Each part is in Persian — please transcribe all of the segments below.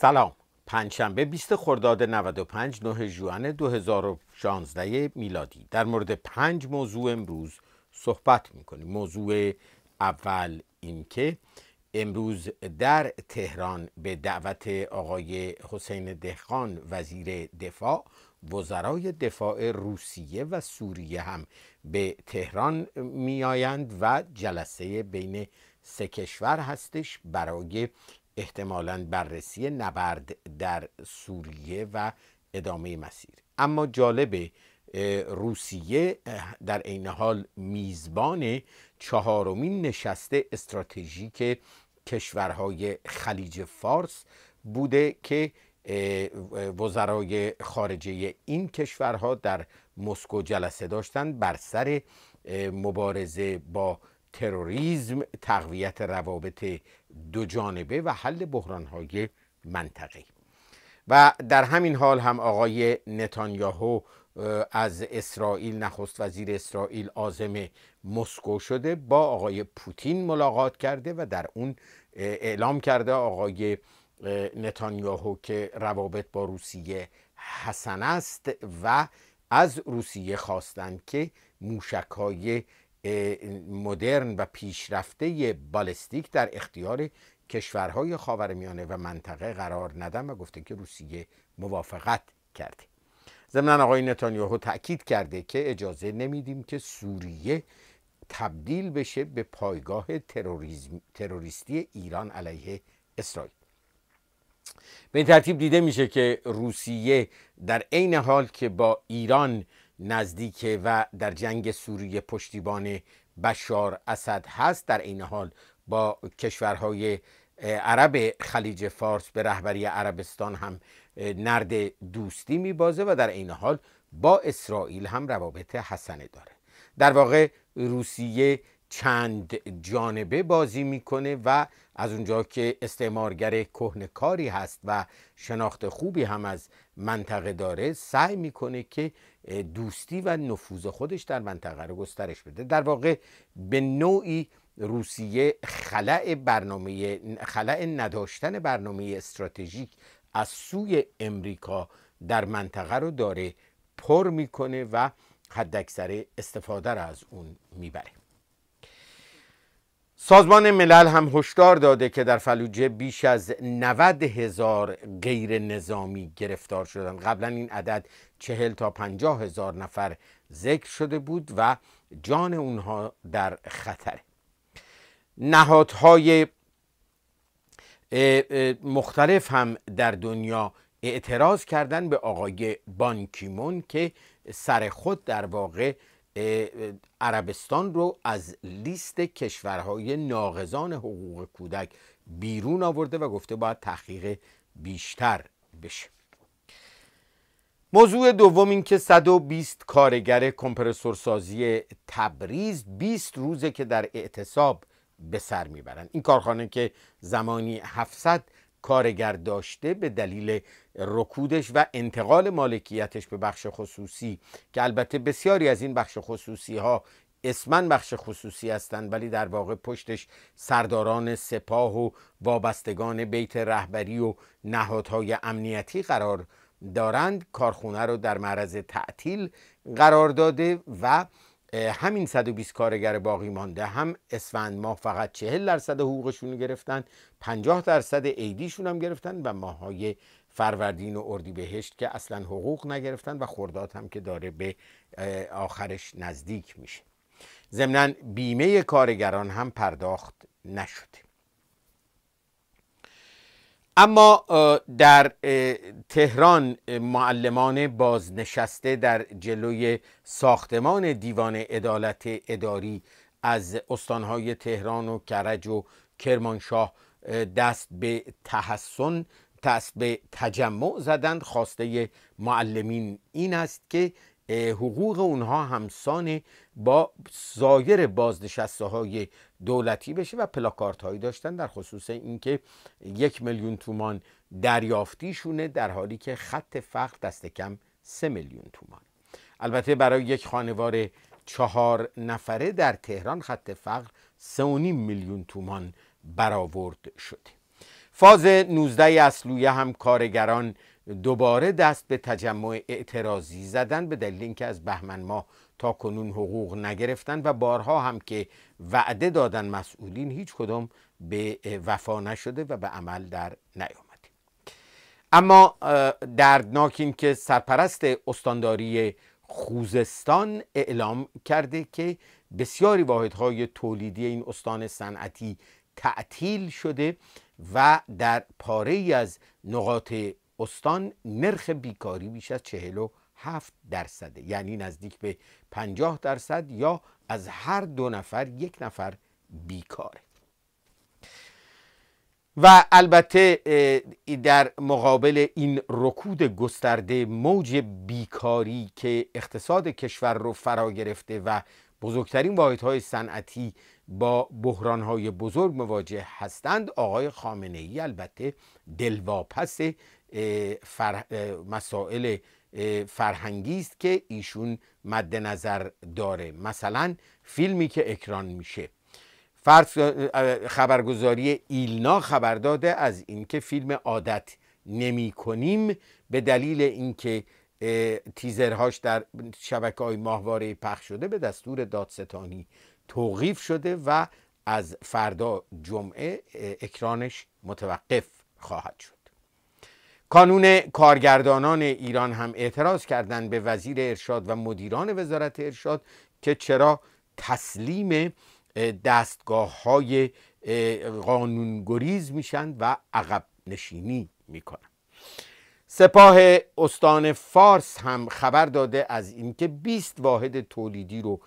سلام پنجشنبه 20 خرداد 95 9 ژوئن 2016 میلادی در مورد پنج موضوع امروز صحبت میکنیم موضوع اول اینکه امروز در تهران به دعوت آقای حسین دهخان وزیر دفاع وزرای دفاع روسیه و سوریه هم به تهران میآیند و جلسه بین سه کشور هستش برای احتمالا بررسی نبرد در سوریه و ادامه مسیر اما جالب روسیه در عین حال میزبان چهارمین نشسته استراتژیک کشورهای خلیج فارس بوده که وزرای خارجه این کشورها در مسکو جلسه داشتند بر سر مبارزه با تروریسم تقویت روابط دو جانبه و حل بحران های منطقه و در همین حال هم آقای نتانیاهو از اسرائیل نخست وزیر اسرائیل آزم مسکو شده با آقای پوتین ملاقات کرده و در اون اعلام کرده آقای نتانیاهو که روابط با روسیه حسن است و از روسیه خواستند که موشک های مدرن و پیشرفته بالستیک در اختیار کشورهای خاورمیانه و منطقه قرار ندن و گفته که روسیه موافقت کرده ضمنا آقای نتانیاهو تاکید کرده که اجازه نمیدیم که سوریه تبدیل بشه به پایگاه تروریستی ایران علیه اسرائیل به این ترتیب دیده میشه که روسیه در عین حال که با ایران نزدیک و در جنگ سوریه پشتیبان بشار اسد هست در این حال با کشورهای عرب خلیج فارس به رهبری عربستان هم نرد دوستی میبازه و در این حال با اسرائیل هم روابط حسنه داره در واقع روسیه چند جانبه بازی میکنه و از اونجا که استعمارگر کهنکاری هست و شناخت خوبی هم از منطقه داره سعی میکنه که دوستی و نفوذ خودش در منطقه رو گسترش بده در واقع به نوعی روسیه خلع برنامه خلع نداشتن برنامه استراتژیک از سوی امریکا در منطقه رو داره پر میکنه و حداکثر استفاده را از اون میبره سازمان ملل هم هشدار داده که در فلوجه بیش از 90 هزار غیر نظامی گرفتار شدند قبلا این عدد 40 تا 50 هزار نفر ذکر شده بود و جان اونها در خطره نهادهای مختلف هم در دنیا اعتراض کردن به آقای بانکیمون که سر خود در واقع عربستان رو از لیست کشورهای ناقضان حقوق کودک بیرون آورده و گفته باید تحقیق بیشتر بشه موضوع دوم این که 120 کارگر کمپرسور سازی تبریز 20 روزه که در اعتصاب به سر میبرن این کارخانه که زمانی 700 کارگر داشته به دلیل رکودش و انتقال مالکیتش به بخش خصوصی که البته بسیاری از این بخش خصوصی ها اسمن بخش خصوصی هستند ولی در واقع پشتش سرداران سپاه و وابستگان بیت رهبری و نهادهای امنیتی قرار دارند کارخونه رو در معرض تعطیل قرار داده و همین 120 کارگر باقی مانده هم اسفند ماه فقط 40 درصد حقوقشون گرفتن 50 درصد عیدیشون هم گرفتن و ماهای فروردین و اردیبهشت که اصلا حقوق نگرفتن و خرداد هم که داره به آخرش نزدیک میشه ضمنا بیمه کارگران هم پرداخت نشده اما در تهران معلمان بازنشسته در جلوی ساختمان دیوان عدالت اداری از استانهای تهران و کرج و کرمانشاه دست به تحسن دست به تجمع زدند خواسته معلمین این است که حقوق اونها همسان با سایر بازنشسته های دولتی بشه و پلاکارت هایی داشتن در خصوص اینکه یک میلیون تومان دریافتیشونه در حالی که خط فقر دست کم سه میلیون تومان البته برای یک خانوار چهار نفره در تهران خط فقر سه میلیون تومان برآورد شده فاز 19 اصلویه هم کارگران دوباره دست به تجمع اعتراضی زدن به دلیل اینکه از بهمن ماه تا کنون حقوق نگرفتن و بارها هم که وعده دادن مسئولین هیچ کدام به وفا نشده و به عمل در نیامده اما دردناک این که سرپرست استانداری خوزستان اعلام کرده که بسیاری واحدهای تولیدی این استان صنعتی تعطیل شده و در پاره ای از نقاط استان نرخ بیکاری بیش از 47 درصده یعنی نزدیک به 50 درصد یا از هر دو نفر یک نفر بیکاره و البته در مقابل این رکود گسترده موج بیکاری که اقتصاد کشور رو فرا گرفته و بزرگترین واحدهای صنعتی با بحرانهای بزرگ مواجه هستند آقای خامنه ای البته دلواپس مسائل فرهنگی است که ایشون مد نظر داره مثلا فیلمی که اکران میشه فرض خبرگزاری ایلنا خبر داده از اینکه فیلم عادت نمی کنیم به دلیل اینکه تیزرهاش در شبکه های ماهواره پخش شده به دستور دادستانی توقیف شده و از فردا جمعه اکرانش متوقف خواهد شد کانون کارگردانان ایران هم اعتراض کردند به وزیر ارشاد و مدیران وزارت ارشاد که چرا تسلیم دستگاه های قانونگریز میشن و عقب نشینی میکنن سپاه استان فارس هم خبر داده از اینکه 20 واحد تولیدی رو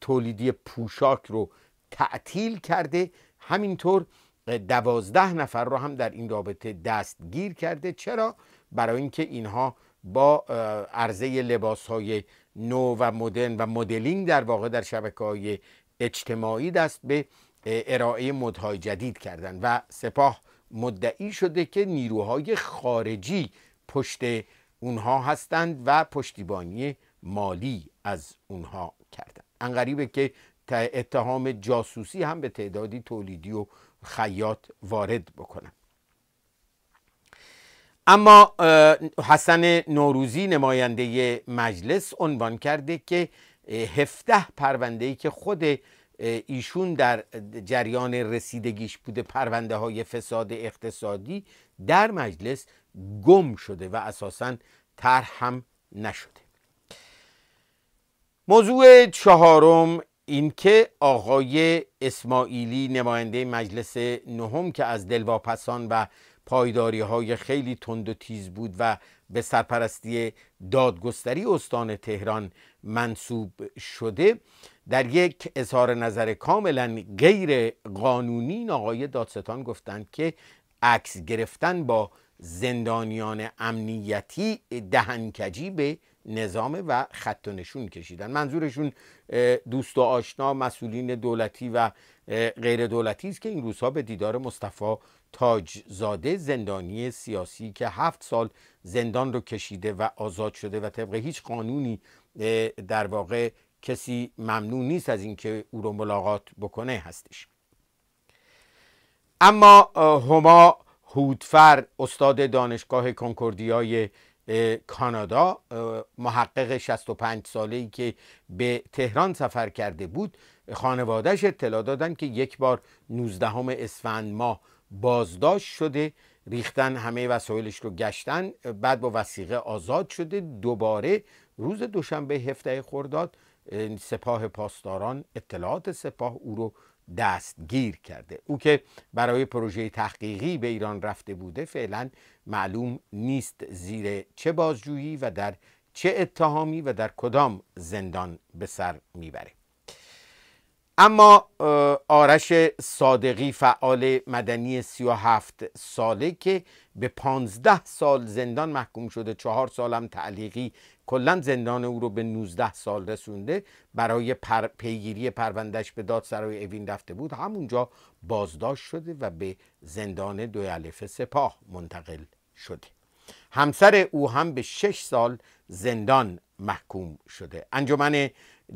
تولیدی پوشاک رو تعطیل کرده همینطور دوازده نفر رو هم در این رابطه دستگیر کرده چرا برای اینکه اینها با عرضه لباس های نو و مدرن و مدلینگ در واقع در شبکه های اجتماعی دست به ارائه مدهای جدید کردن و سپاه مدعی شده که نیروهای خارجی پشت اونها هستند و پشتیبانی مالی از اونها کردند انقریبه که اتهام جاسوسی هم به تعدادی تولیدی و خیاط وارد بکنم اما حسن نوروزی نماینده مجلس عنوان کرده که 17 پرونده ای که خود ایشون در جریان رسیدگیش بوده پرونده های فساد اقتصادی در مجلس گم شده و اساسا طرح هم نشده موضوع چهارم اینکه آقای اسماعیلی نماینده مجلس نهم که از دلواپسان و پایداری های خیلی تند و تیز بود و به سرپرستی دادگستری استان تهران منصوب شده در یک اظهار نظر کاملا غیر قانونی آقای دادستان گفتند که عکس گرفتن با زندانیان امنیتی دهنکجی به نظامه و خط و نشون کشیدن منظورشون دوست و آشنا مسئولین دولتی و غیر دولتی است که این روزها به دیدار مصطفی تاجزاده زندانی سیاسی که هفت سال زندان رو کشیده و آزاد شده و طبق هیچ قانونی در واقع کسی ممنون نیست از اینکه او رو ملاقات بکنه هستش اما هما هودفر استاد دانشگاه کنکوردیای کانادا محقق 65 ساله ای که به تهران سفر کرده بود خانوادهش اطلاع دادن که یک بار 19 اسفند ماه بازداشت شده ریختن همه وسایلش رو گشتن بعد با وسیقه آزاد شده دوباره روز دوشنبه هفته خورداد سپاه پاسداران اطلاعات سپاه او رو دستگیر کرده او که برای پروژه تحقیقی به ایران رفته بوده فعلا معلوم نیست زیر چه بازجویی و در چه اتهامی و در کدام زندان به سر میبره اما آرش صادقی فعال مدنی هفت ساله که به پانزده سال زندان محکوم شده چهار سالم تعلیقی کلا زندان او رو به 19 سال رسونده برای پیگیری پروندهش به دادسرای اوین رفته بود همونجا بازداشت شده و به زندان الف سپاه منتقل شده همسر او هم به 6 سال زندان محکوم شده انجمن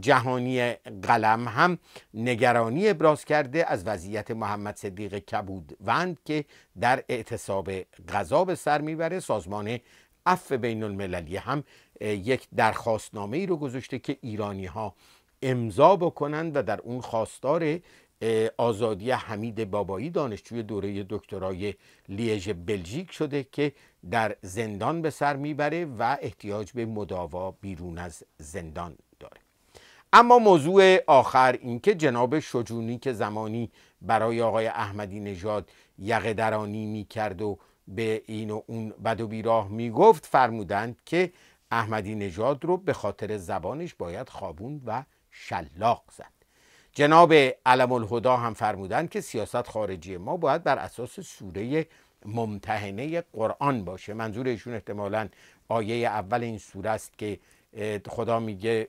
جهانی قلم هم نگرانی ابراز کرده از وضعیت محمد صدیق کبود وند که در اعتصاب غذا به سر میبره سازمان اف بین المللی هم یک درخواستنامه ای رو گذاشته که ایرانی ها امضا بکنند و در اون خواستار آزادی حمید بابایی دانشجوی دوره دکترای لیژ بلژیک شده که در زندان به سر میبره و احتیاج به مداوا بیرون از زندان داره اما موضوع آخر اینکه جناب شجونی که زمانی برای آقای احمدی نژاد یقه درانی میکرد و به این و اون بد و بیراه میگفت فرمودند که احمدی نژاد رو به خاطر زبانش باید خوابوند و شلاق زد جناب علم الهدا هم فرمودند که سیاست خارجی ما باید بر اساس سوره ممتحنه قرآن باشه منظور ایشون احتمالا آیه اول این سوره است که خدا میگه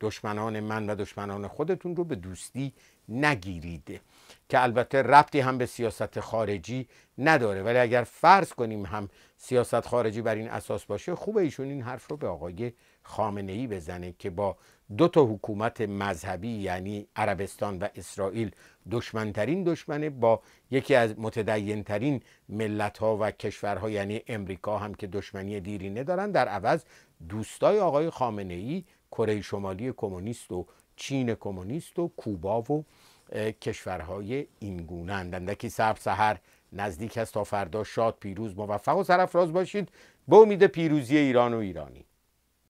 دشمنان من و دشمنان خودتون رو به دوستی نگیرید که البته رفتی هم به سیاست خارجی نداره ولی اگر فرض کنیم هم سیاست خارجی بر این اساس باشه خوبه ایشون این حرف رو به آقای خامنه ای بزنه که با دو تا حکومت مذهبی یعنی عربستان و اسرائیل دشمنترین دشمنه با یکی از متدینترین ملت ها و کشورها یعنی امریکا هم که دشمنی دیرینه دارن در عوض دوستای آقای خامنه ای کره شمالی کمونیست و چین کمونیست و کوبا و کشورهای اینگونه اندکی سب سهر نزدیک است تا فردا شاد پیروز موفق و سرفراز باشید به امید پیروزی ایران و ایرانی